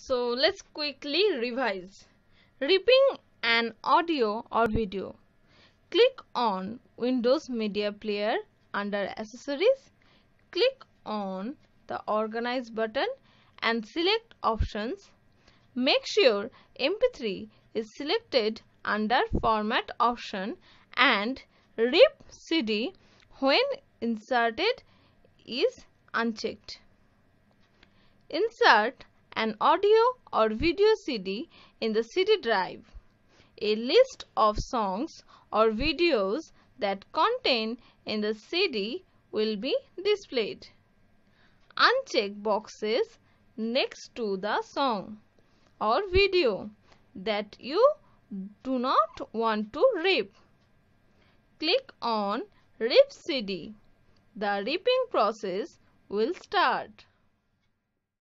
So let's quickly revise. Ripping an audio or video. Click on Windows Media Player under Accessories. Click on the Organize button and select Options. Make sure MP3 is selected under Format option and RIP CD when inserted is unchecked. Insert an audio or video CD in the CD drive. A list of songs or videos that contain in the CD will be displayed. Uncheck boxes next to the song or video that you do not want to rip. Click on Rip CD. The ripping process will start.